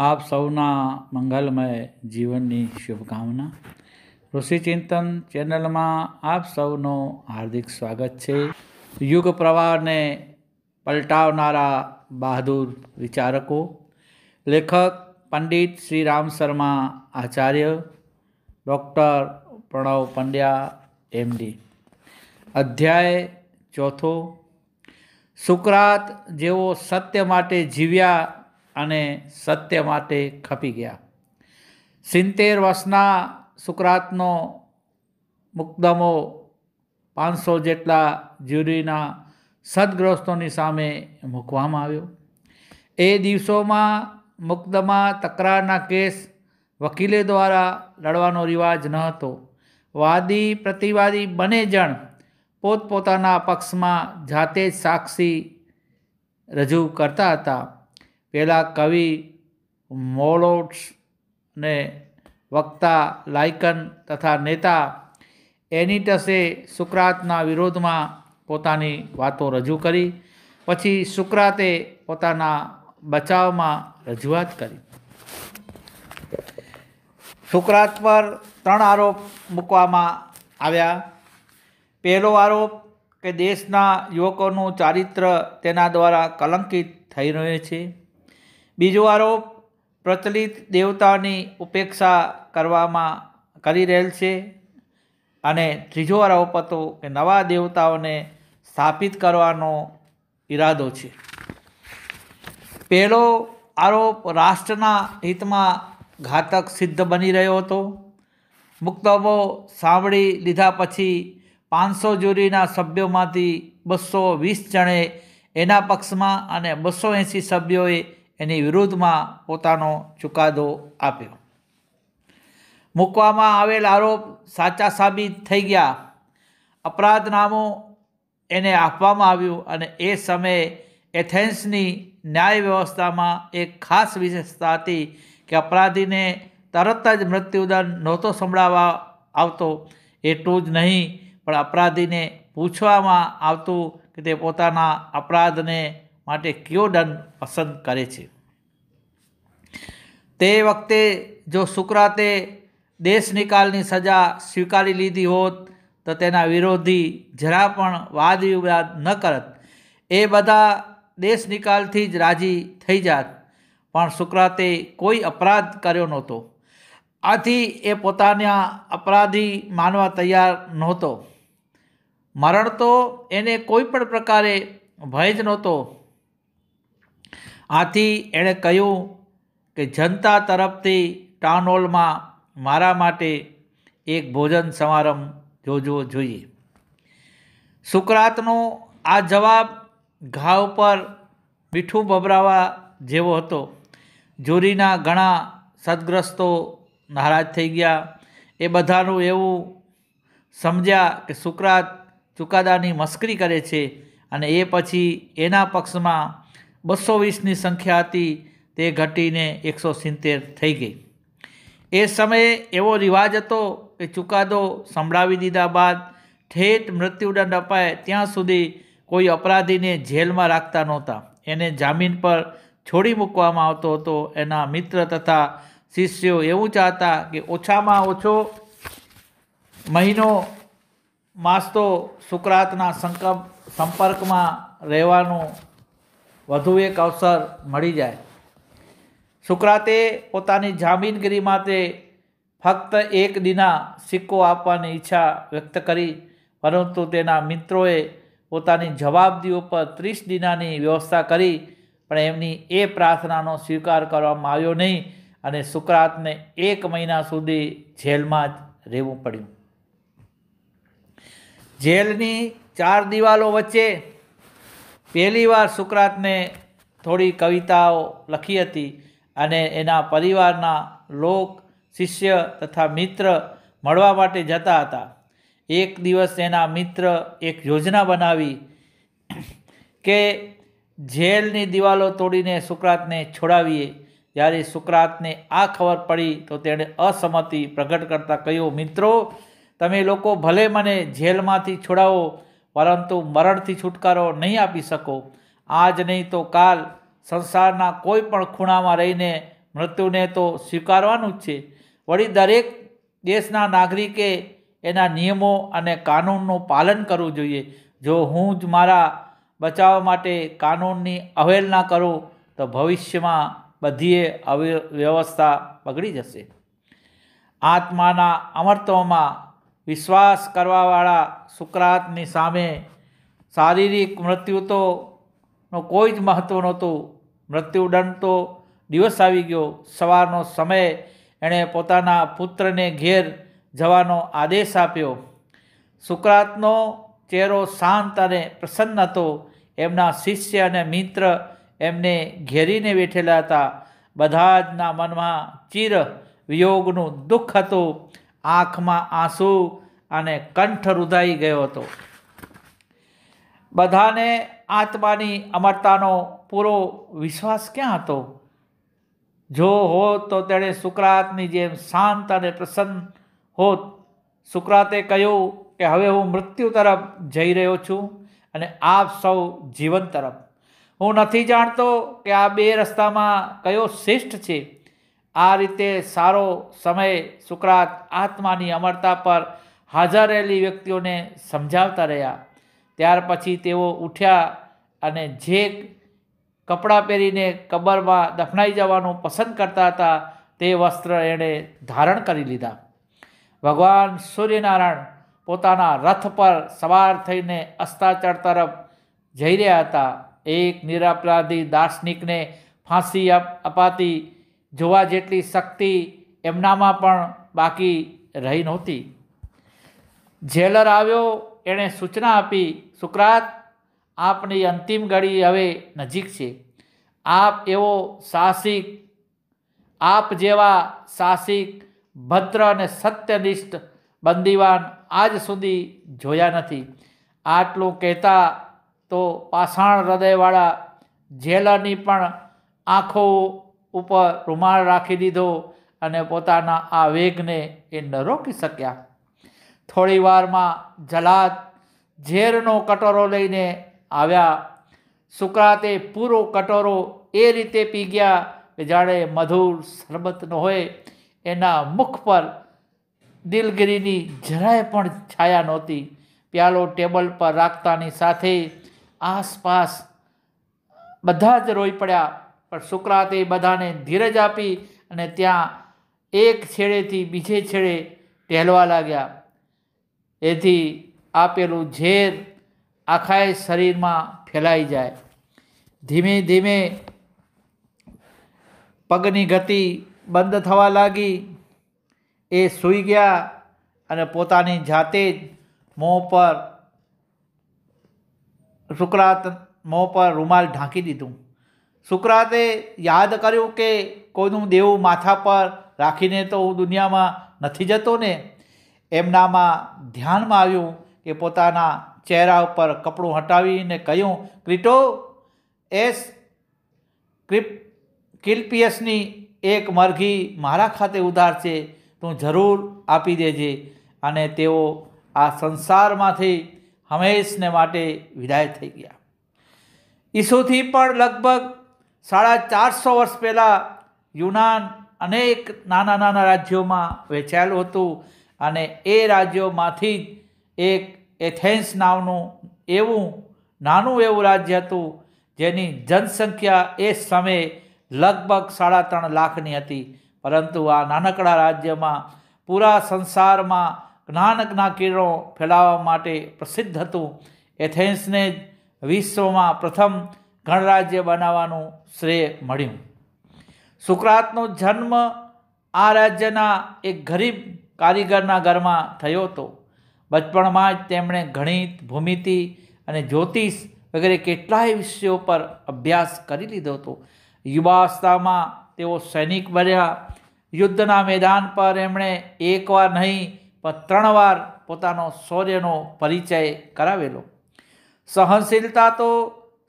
આપ સૌના મંગલમય જીવનની શુભકામના ઋષિચિંતન ચેનલમાં આપ સૌનો હાર્દિક સ્વાગત છે યુગ પ્રવાહને પલટાવનારા બહાદુર વિચારકો લેખક પંડિત શ્રી રામ શર્મા આચાર્ય ડૉક્ટર પ્રણવ પંડ્યા એમડી અધ્યાય ચોથો સુકરાત જેઓ સત્ય માટે જીવ્યા અને સત્ય માટે ખપી ગયા સિત્તેર વર્ષના સુકરાતનો મુકદમો પાંચસો જેટલા જ્યુરીના સદગ્રસ્તોની સામે મૂકવામાં આવ્યો એ દિવસોમાં મુકદમા તકરારના કેસ વકીલે દ્વારા લડવાનો રિવાજ ન હતો વાદી પ્રતિવાદી બંને જણ પોતપોતાના પક્ષમાં જાતે જ સાક્ષી રજૂ કરતા હતા પહેલાં કવિ મોલોટ્સને વક્તા લાયકન તથા નેતા એનિટસે સુકરાતના વિરોધમાં પોતાની વાતો રજૂ કરી પછી સુકરાતે પોતાના બચાવમાં રજૂઆત કરી સુકરાત પર ત્રણ આરોપ મૂકવામાં આવ્યા પહેલો આરોપ કે દેશના યુવકોનું ચારિત્ર તેના દ્વારા કલંકિત થઈ રહ્યું છે બીજો આરોપ પ્રચલિત દેવતાની ઉપેક્ષા કરવામાં કરી રહેલ છે અને ત્રીજો આરોપ હતો કે નવા દેવતાઓને સ્થાપિત કરવાનો ઈરાદો છે પહેલો આરોપ રાષ્ટ્રના હિતમાં ઘાતક સિદ્ધ બની રહ્યો હતો મુક્તબો સાંભળી લીધા પછી પાંચસો જ્યુરીના સભ્યોમાંથી બસો વીસ જણે એના પક્ષમાં અને બસો એંસી સભ્યોએ એની વિરુદ્ધમાં પોતાનો ચુકાદો આપ્યો મૂકવામાં આવેલ આરોપ સાચા સાબિત થઈ ગયા અપરાધનામું એને આપવામાં આવ્યું અને એ સમયે એથેન્સની ન્યાય વ્યવસ્થામાં એક ખાસ વિશેષતા હતી કે અપરાધીને તરત જ મૃત્યુદંડ નહોતો સંભળાવવા આવતો એટલું જ નહીં પણ અપરાધીને પૂછવામાં આવતું કે તે પોતાના અપરાધને માટે કયો દંડ પસંદ કરે છે તે વખતે જો સુકરાતે દેશ નિકાલની સજા સ્વીકારી લીધી હોત તો તેના વિરોધી જરા પણ વાદ વિવાદ ન કરત એ બધા દેશ નિકાલથી જ રાજી થઈ જાત પણ સુકરાતે કોઈ અપરાધ કર્યો નહોતો આથી એ પોતાના અપરાધી માનવા તૈયાર નહોતો મરણ તો એને કોઈ પણ પ્રકારે ભય જ નહોતો આથી એણે કહ્યું કે જનતા તરફથી ટાઉન હોલમાં મારા માટે એક ભોજન સમારંભ જોજવો જોઈએ સુકરાતનો આ જવાબ ઘાવ પર મીઠું બબરાવા જેવો હતો જોરીના ઘણા સદગ્રસ્તો નારાજ થઈ ગયા એ બધાનું એવું સમજ્યા કે સુકરાત ચુકાદાની મસ્કરી કરે છે અને એ પછી એના પક્ષમાં બસો વીસની સંખ્યા હતી તે ઘટીને એકસો સિત્તેર થઈ ગઈ એ સમયે એવો રિવાજ હતો કે ચુકાદો સંભળાવી દીધા બાદ ઠેઠ મૃત્યુદંડ અપાય ત્યાં સુધી કોઈ અપરાધીને જેલમાં રાખતા નહોતા એને જામીન પર છોડી મૂકવામાં આવતો હતો એના મિત્ર તથા શિષ્યો એવું ચાહતા કે ઓછામાં ઓછો મહિનો માસ તો સુકરાતના સંકપ સંપર્કમાં રહેવાનું વધુ એક અવસર મળી જાય સુકરાતે પોતાની જામીનગીરી માટે ફક્ત એક દિના સિક્કો આપવાની ઈચ્છા વ્યક્ત કરી પરંતુ તેના મિત્રોએ પોતાની જવાબદીઓ ઉપર ત્રીસ દિનાની વ્યવસ્થા કરી પણ એમની એ પ્રાર્થનાનો સ્વીકાર કરવામાં આવ્યો નહીં અને સુકરાતને એક મહિના સુધી જેલમાં જ રહેવું પડ્યું જેલની ચાર દિવાલો વચ્ચે પહેલીવાર સુકરાતને થોડી કવિતાઓ લખી હતી અને એના પરિવારના લોક શિષ્ય તથા મિત્ર મળવા માટે જતા હતા એક દિવસ એના મિત્ર એક યોજના બનાવી કે જેલની દિવાલો તોડીને સુકરાતને છોડાવીએ જ્યારે સુકરાતને આ ખબર પડી તો તેણે અસંમતિ પ્રગટ કરતાં કહ્યું મિત્રો તમે લોકો ભલે મને જેલમાંથી છોડાવો પરંતુ મરણથી છુટકારો નહીં આપી શકો આજ નહીં તો કાલ સંસારના કોઈ પણ ખૂણામાં રહીને મૃત્યુને તો સ્વીકારવાનું જ છે વળી દરેક દેશના નાગરિકે એના નિયમો અને કાનૂનનું પાલન કરવું જોઈએ જો હું જ મારા બચાવ માટે કાનૂનની અવહેલના કરું તો ભવિષ્યમાં બધીએ વ્યવસ્થા બગડી જશે આત્માના અમરત્વમાં વિશ્વાસ કરવાવાળા સુકરાતની સામે શારીરિક મૃત્યુ તો નો કોઈ જ મહત્ત્વ નહોતું મૃત્યુદંડ તો દિવસ આવી ગયો સવારનો સમય એણે પોતાના પુત્રને ઘેર જવાનો આદેશ આપ્યો સુકરાતનો ચહેરો શાંત અને પ્રસન્ન હતો એમના શિષ્ય અને મિત્ર એમને ઘેરીને બેઠેલા હતા બધા જના મનમાં ચીર વિયોગનું દુઃખ હતું આંખમાં આંસુ અને કંઠ રૂધાઈ ગયો હતો બધાને આત્માની અમરતાનો પૂરો વિશ્વાસ ક્યાં હતો જો હોત તો તેણે સુકરાતની જેમ શાંત અને પ્રસન્ન હોત સુકરાતે કહ્યું કે હવે હું મૃત્યુ તરફ જઈ રહ્યો છું અને આપ સૌ જીવન તરફ હું નથી જાણતો કે આ બે રસ્તામાં કયો શ્રેષ્ઠ છે આ રીતે સારો સમય સુકરાત આત્માની અમરતા પર હાજર રહેલી વ્યક્તિઓને સમજાવતા રહ્યા ત્યાર પછી તેઓ ઉઠ્યા અને જે કપડાં પહેરીને કબરમાં દફનાઈ જવાનું પસંદ કરતા હતા તે વસ્ત્ર એણે ધારણ કરી લીધા ભગવાન સૂર્યનારાયણ પોતાના રથ પર સવાર થઈને અસ્તાચળ તરફ જઈ રહ્યા હતા એક નિરાપરાધી દાર્શનિકને ફાંસી અપાતી જોવા જેટલી શક્તિ એમનામાં પણ બાકી રહી નહોતી જેલર આવ્યો એણે સૂચના આપી સુકરાત આપની અંતિમ ઘડી હવે નજીક છે આપ એવો સાહસિક આપ જેવા સાહસિક ભદ્ર અને સત્યનિષ્ઠ બંદીવાન આજ સુધી જોયા નથી આટલું કહેતા તો પાષાણ હૃદયવાળા જેલરની પણ આંખો ઉપર રૂમાળ રાખી દીધો અને પોતાના આ વેગને એ ન રોકી શક્યા થોડી વારમાં જલાદ ઝેરનો કટોરો લઈને આવ્યા સુકરાતે પૂરો કટોરો એ રીતે પી ગયા કે જાણે મધુર શરબત ન હોય એના મુખ પર દિલગીરીની જરાય પણ છાયા નહોતી પ્યાલો ટેબલ પર રાખતાની સાથે આસપાસ બધા જ રોઈ પડ્યા પણ સુકરાતે બધાને ધીરજ આપી અને ત્યાં એક છેડેથી બીજે છેડે ટહેલવા લાગ્યા એથી આપેલું ઝેર આખાય શરીરમાં ફેલાઈ જાય ધીમે ધીમે પગની ગતિ બંધ થવા લાગી એ સૂઈ ગયા અને પોતાની જાતે જ મોં પર શુક્રાત મોં પર રૂમાલ ઢાંકી દીધું સુકરાતે યાદ કર્યું કે કોઈનું દેવું માથા પર રાખીને તો હું દુનિયામાં નથી જતો ને એમનામાં ધ્યાનમાં આવ્યું કે પોતાના ચહેરા ઉપર કપડું હટાવીને કહ્યું ક્રિટો એસ ક્રિપ કિલ્પિયસની એક મરઘી મારા ખાતે ઉધાર છે તું જરૂર આપી દેજે અને તેઓ આ સંસારમાંથી હંમેશને માટે વિદાય થઈ ગયા ઈસુથી પણ લગભગ સાડા ચારસો વર્ષ પહેલાં યુનાન અનેક નાના નાના રાજ્યોમાં વહેંચાયેલું હતું અને એ રાજ્યોમાંથી જ એક એથેન્સ નામનું એવું નાનું એવું રાજ્ય હતું જેની જનસંખ્યા એ સમયે લગભગ સાડા ત્રણ લાખની હતી પરંતુ આ નાનકડા રાજ્યમાં પૂરા સંસારમાં જ્ઞાનકના કિરણો ફેલાવવા માટે પ્રસિદ્ધ હતું એથેન્સને વિશ્વમાં પ્રથમ ગણરાજ્ય બનાવવાનું શ્રેય મળ્યું સુકરાતનો જન્મ આ રાજ્યના એક ગરીબ કારીગરના ઘરમાં થયો હતો બચપણમાં જ તેમણે ગણિત ભૂમિતિ અને જ્યોતિષ વગેરે કેટલાય વિષયો પર અભ્યાસ કરી લીધો હતો યુવાવસ્થામાં તેઓ સૈનિક બન્યા યુદ્ધના મેદાન પર એમણે એકવાર નહીં પણ ત્રણ વાર પોતાનો શૌર્યનો પરિચય કરાવેલો સહનશીલતા તો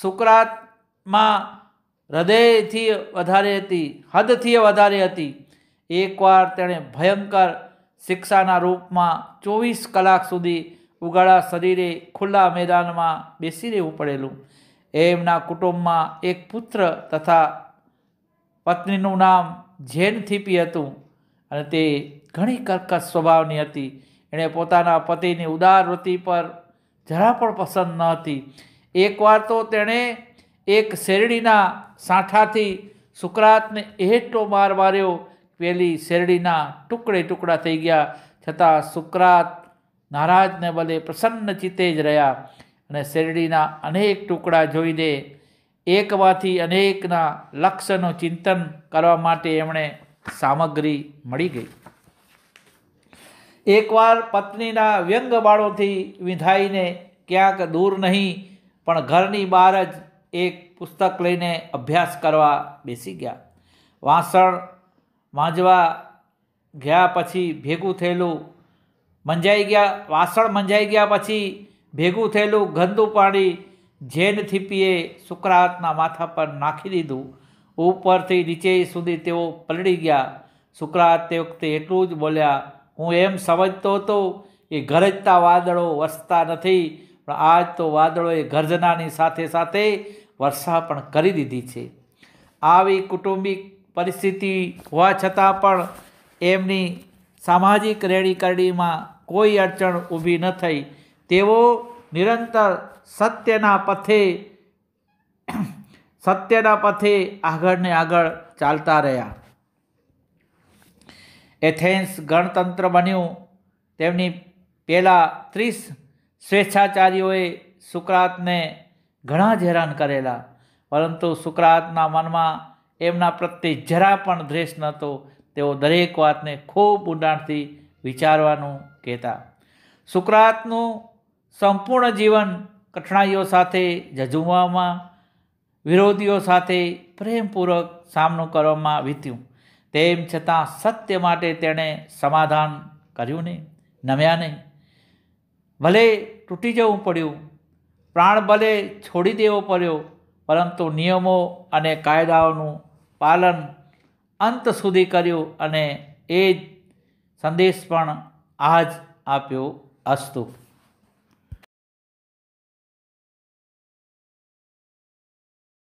સુકરાતમાં હૃદયથી વધારે હતી હદથી વધારે હતી એકવાર તેણે ભયંકર શિક્ષાના રૂપમાં ચોવીસ કલાક સુધી ઉગાડા શરીરે ખુલ્લા મેદાનમાં બેસી રહેવું પડેલું એમના કુટુંબમાં એક પુત્ર તથા પત્નીનું નામ ઝેન થીપી હતું અને તે ઘણી કર્કશ સ્વભાવની હતી એણે પોતાના પતિની ઉદાર વૃત્તિ પર જરા પણ પસંદ ન હતી એકવાર તો તેણે એક શેરડીના સાંઠાથી સુકરાતને એટલો માર માર્યો પેલી શેરડીના ટુકડે ટુકડા થઈ ગયા છતાં સુકરાત નારાજને બલે પ્રસન્ન ચિત્તે જ રહ્યા અને શેરડીના અનેક ટુકડા જોઈને એકમાંથી અનેકના લક્ષ્યનું ચિંતન કરવા માટે એમણે સામગ્રી મળી ગઈ એકવાર પત્નીના વ્યંગ બાળોથી વિંધાઈને ક્યાંક દૂર નહીં પણ ઘરની બહાર જ એક પુસ્તક લઈને અભ્યાસ કરવા બેસી ગયા વાસણ માંજવા ગયા પછી ભેગું થયેલું મંજાઈ ગયા વાસણ મંજાઈ ગયા પછી ભેગું થયેલું ગંદુ પાણી જૈન થીપીએ સુકરાતના માથા પર નાખી દીધું ઉપરથી નીચે સુધી તેઓ પલળી ગયા સુકરાત તે વખતે એટલું જ બોલ્યા હું એમ સમજતો હતો કે ગરજતા વાદળો વસતા નથી પણ આજ તો વાદળોએ ગર્જનાની સાથે સાથે વર્ષા પણ કરી દીધી છે આવી કુટુંબિક પરિસ્થિતિ હોવા છતાં પણ એમની સામાજિક રેડીકરડીમાં કોઈ અડચણ ઊભી ન થઈ તેઓ નિરંતર સત્યના પથે સત્યના પથે આગળને આગળ ચાલતા રહ્યા એથેન્સ ગણતંત્ર બન્યું તેમની પહેલાં ત્રીસ સ્વેચ્છાચારીઓએ સુકરાતને ઘણા જ હેરાન કરેલા પરંતુ સુકરાતના મનમાં એમના પ્રત્યે જરા પણ દ્વેષ નહોતો તેઓ દરેક વાતને ખૂબ ઊંડાણથી વિચારવાનું કહેતા સુકરાતનું સંપૂર્ણ જીવન કઠણાઈઓ સાથે જજુવામાં વિરોધીઓ સાથે પ્રેમપૂર્વક સામનો કરવામાં વીત્યું તેમ છતાં સત્ય માટે તેણે સમાધાન કર્યું નહીં નમ્યા નહીં ભલે તૂટી જવું પડ્યું પ્રાણબલે છોડી દેવો પડ્યો પરંતુ નિયમો અને કાયદાઓનું પાલન અંત સુધી કર્યું અને એ જ સંદેશ પણ આજ આપ્યો અસ્તુ